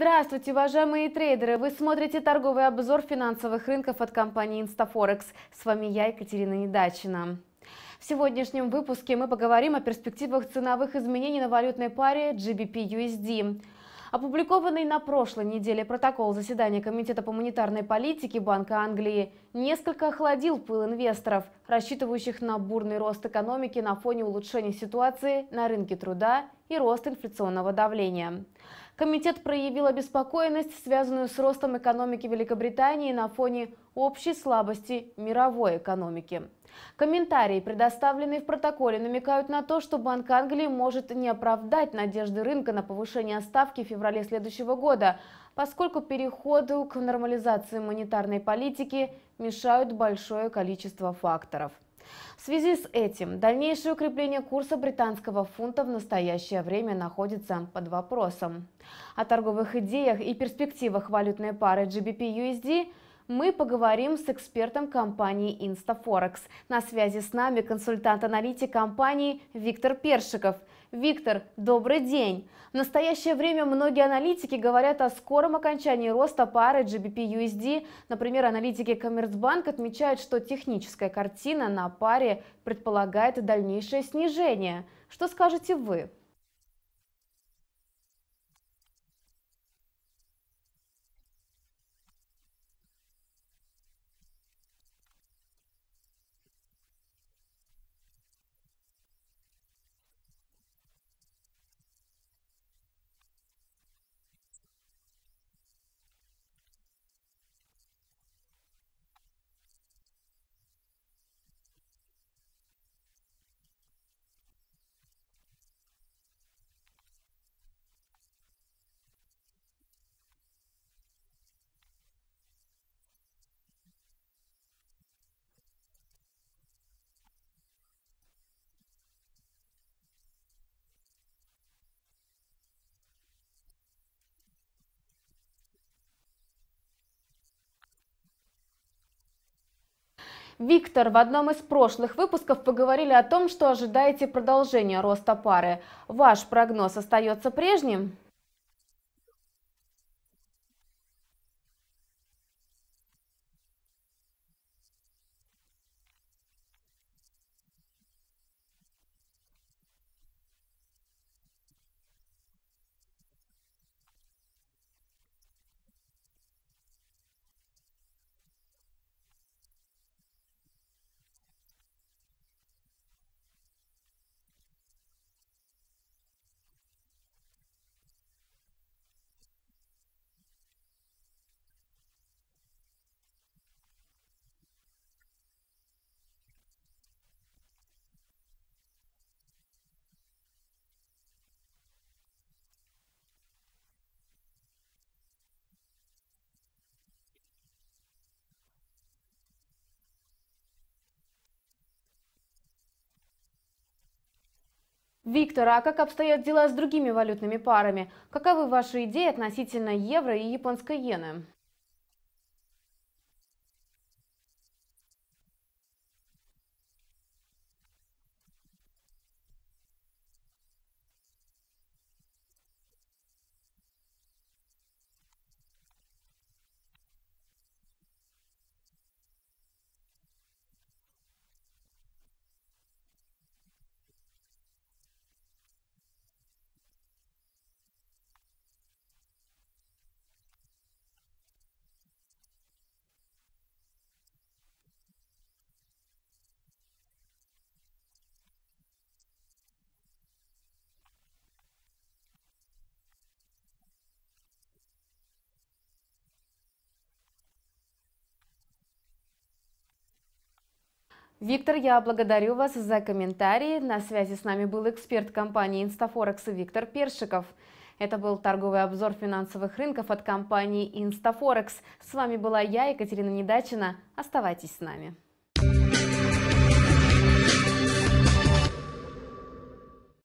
Здравствуйте, уважаемые трейдеры! Вы смотрите торговый обзор финансовых рынков от компании Instaforex. С вами я, Екатерина Недачина. В сегодняшнем выпуске мы поговорим о перспективах ценовых изменений на валютной паре GBP-USD. Опубликованный на прошлой неделе протокол заседания Комитета по монетарной политике Банка Англии несколько охладил пыл инвесторов, рассчитывающих на бурный рост экономики на фоне улучшения ситуации на рынке труда и рост инфляционного давления. Комитет проявил обеспокоенность, связанную с ростом экономики Великобритании на фоне общей слабости мировой экономики. Комментарии, предоставленные в протоколе, намекают на то, что Банк Англии может не оправдать надежды рынка на повышение ставки в феврале следующего года, поскольку переходу к нормализации монетарной политики мешают большое количество факторов. В связи с этим дальнейшее укрепление курса британского фунта в настоящее время находится под вопросом. О торговых идеях и перспективах валютной пары GBP-USD – мы поговорим с экспертом компании Instaforex. На связи с нами консультант-аналитик компании Виктор Першиков. Виктор, добрый день! В настоящее время многие аналитики говорят о скором окончании роста пары GBP-USD. Например, аналитики Коммерцбанк отмечают, что техническая картина на паре предполагает дальнейшее снижение. Что скажете вы? Виктор, в одном из прошлых выпусков поговорили о том, что ожидаете продолжения роста пары. Ваш прогноз остается прежним? Виктор, а как обстоят дела с другими валютными парами? Каковы ваши идеи относительно евро и японской иены? Виктор, я благодарю вас за комментарии. На связи с нами был эксперт компании Инстафорекс Виктор Першиков. Это был торговый обзор финансовых рынков от компании Инстафорекс. С вами была я, Екатерина Недачина. Оставайтесь с нами.